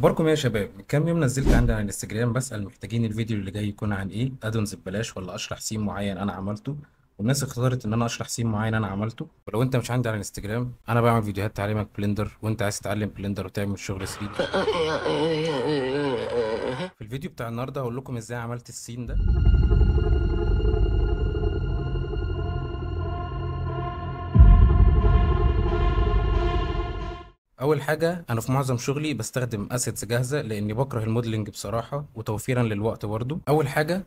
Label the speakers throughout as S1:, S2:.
S1: اخباركم إيه يا شباب من كام يوم نزلت عندي على الانستجرام بسال محتاجين الفيديو اللي جاي يكون عن ايه ادونز ببلاش ولا اشرح سيم معين انا عملته والناس اختارت ان انا اشرح سيم معين انا عملته ولو انت مش عندي على الانستجرام انا بعمل فيديوهات تعليمك بلندر وانت عايز تتعلم بلندر وتعمل شغل 3 في الفيديو بتاع النهارده هقول لكم ازاي عملت السين ده اول حاجه انا في معظم شغلي بستخدم اسيتس جاهزه لاني بكره الموديلنج بصراحه وتوفيرا للوقت برضه اول حاجه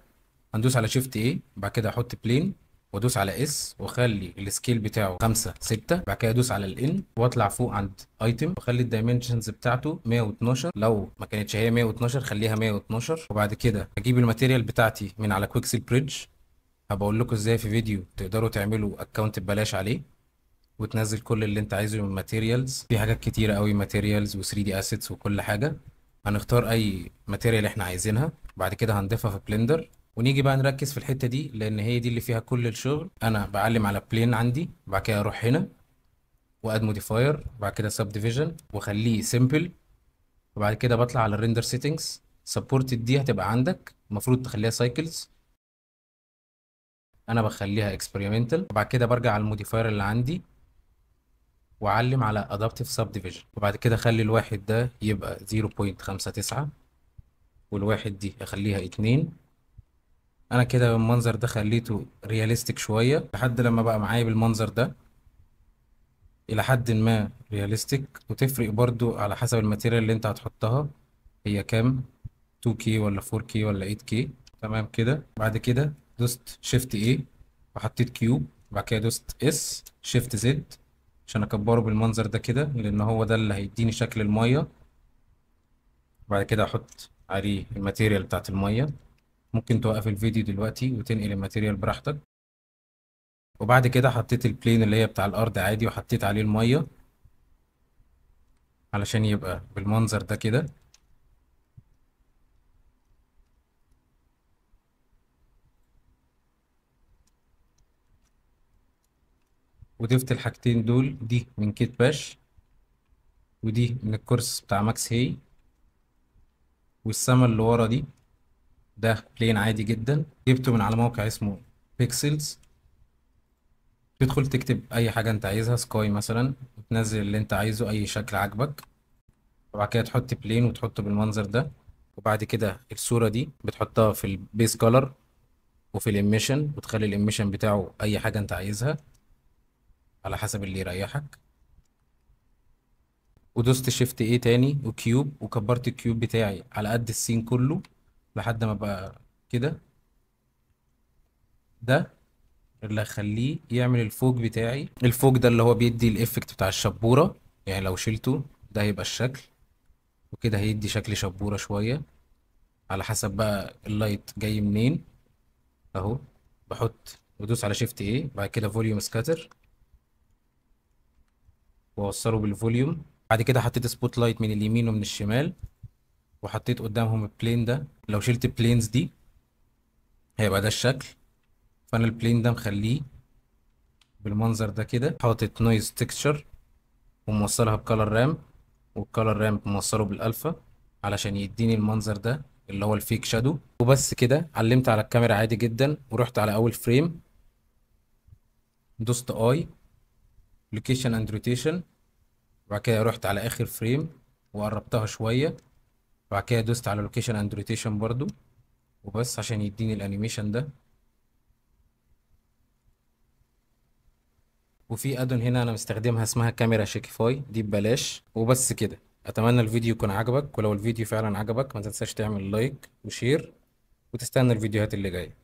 S1: هندوس على شيفت ايه بعد كده احط بلين وادوس على اس واخلي السكيل بتاعه 5 6 بعد كده ادوس على الان واطلع فوق عند ايتم واخلي الدايمنشنز بتاعته 112 لو ما كانتش هي 112 خليها 112 وبعد كده اجيب الماتيريال بتاعتي من على كويكسل بريدج هبقول لكم ازاي في فيديو تقدروا تعملوا اكونت ببلاش عليه وتنزل كل اللي انت عايزه من ماتيريالز في حاجات كتيره قوي ماتيريالز و3 دي اسيتس وكل حاجه هنختار اي ماتيريال احنا عايزينها بعد كده هنضيفها في بلندر ونيجي بقى نركز في الحته دي لان هي دي اللي فيها كل الشغل انا بعلم على بلين عندي بعد كده اروح هنا واد موديفاير بعد كده سب ديفيجن واخليه سيمبل وبعد كده بطلع على الريندر سيتنجز سبورتد دي هتبقى عندك المفروض تخليها سايكلز انا بخليها اكسبيرمنتال وبعد كده برجع على الموديفاير اللي عندي واعلم على ادابتيف ديفيجن وبعد كده اخلي الواحد ده يبقى 0.59 والواحد دي اخليها 2 انا كده بالمنظر ده خليته رياليستيك شويه لحد لما بقى معايا بالمنظر ده الى حد ما رياليستيك وتفرق برضو على حسب الماتيريال اللي انت هتحطها هي كام 2K ولا 4K ولا 8K تمام كده بعد كده دوست شيفت A وحطيت كيوب وبعد كده دوست S شيفت زد عشان اكبره بالمنظر ده كده لان هو ده اللي هيديني شكل الميه بعد كده احط عليه الماتيريال بتاعت الميه ممكن توقف الفيديو دلوقتي وتنقل الماتيريال براحتك وبعد كده حطيت البلين اللي هي بتاع الارض عادي وحطيت عليه الميه علشان يبقى بالمنظر ده كده وضفت الحاجتين دول دي من كيت باش ودي من الكورس بتاع ماكس هي والسما اللي ورا دي ده بلين عادي جدا جبته من على موقع اسمه بيكسلز تدخل تكتب اي حاجه انت عايزها سكاي مثلا وتنزل اللي انت عايزه اي شكل عاجبك وبعد كده تحط بلين وتحطه بالمنظر ده وبعد كده الصوره دي بتحطها في البيس كولر وفي الاميشن وتخلي الاميشن بتاعه اي حاجه انت عايزها على حسب اللي يريحك ودوست شيفت ايه تاني وكيوب وكبرت الكيوب بتاعي على قد السين كله لحد ما بقى كده ده اللي هخليه يعمل الفوج بتاعي الفوج ده اللي هو بيدي الافكت بتاع الشبورة يعني لو شلته ده هيبقى الشكل وكده هيدي شكل شبورة شوية على حسب بقى اللايت جاي منين اهو بحط ودوس على شيفت ايه بعد كده فوليوم سكاتر واوصله بالفوليوم بعد كده حطيت سبوت لايت من اليمين ومن الشمال وحطيت قدامهم البلين ده لو شلت البلينز دي هيبقى ده الشكل فانا البلين ده مخليه بالمنظر ده كده حاطط نويز تكستشر وموصلها بكالر رام والكالر رام موصله بالالفا علشان يديني المنظر ده اللي هو الفيك شادو وبس كده علمت على الكاميرا عادي جدا ورحت على اول فريم دوست اي لوكيشن اند روتيشن وبعد كده رحت على اخر فريم وقربتها شويه وبعد كده دوست على لوكيشن اند روتيشن برضو وبس عشان يديني الانيميشن ده وفي ادون هنا انا مستخدمها اسمها كاميرا شيكيفاي دي ببلاش وبس كده اتمنى الفيديو يكون عجبك ولو الفيديو فعلا عجبك ما تنساش تعمل لايك وشير وتستنى الفيديوهات اللي جايه